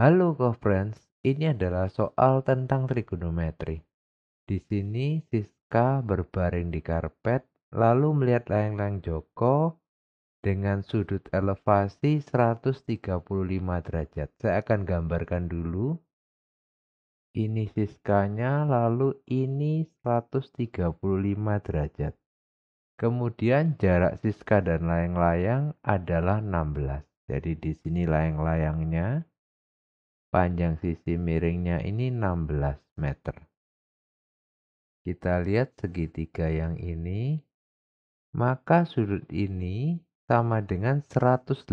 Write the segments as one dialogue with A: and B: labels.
A: Halo co-friends, ini adalah soal tentang trigonometri. Di sini Siska berbaring di karpet lalu melihat layang-layang Joko dengan sudut elevasi 135 derajat. Saya akan gambarkan dulu. Ini Siskanya lalu ini 135 derajat. Kemudian jarak Siska dan layang-layang adalah 16. Jadi di sini layang-layangnya Panjang sisi miringnya ini 16 meter. Kita lihat segitiga yang ini, maka sudut ini sama dengan 180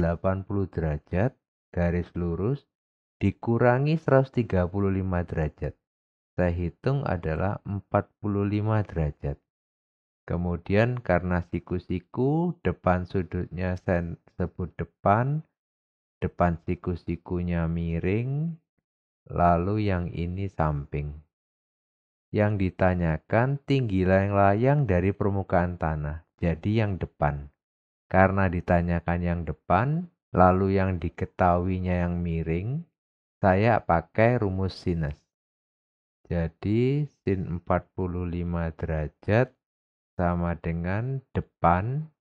A: derajat garis lurus dikurangi 135 derajat. Saya hitung adalah 45 derajat. Kemudian karena siku-siku depan sudutnya saya sebut depan, depan siku-sikunya miring, lalu yang ini samping. Yang ditanyakan tinggi layang-layang dari permukaan tanah, jadi yang depan. Karena ditanyakan yang depan, lalu yang diketahuinya yang miring, saya pakai rumus sinus. Jadi sin 45 derajat sama dengan depan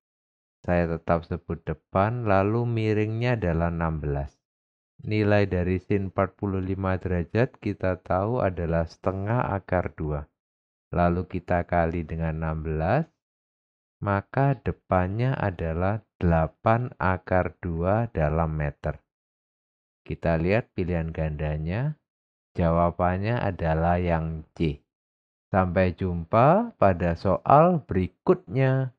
A: saya tetap sebut depan, lalu miringnya adalah 16. Nilai dari sin 45 derajat kita tahu adalah setengah akar 2. Lalu kita kali dengan 16, maka depannya adalah 8 akar 2 dalam meter. Kita lihat pilihan gandanya. Jawabannya adalah yang C. Sampai jumpa pada soal berikutnya.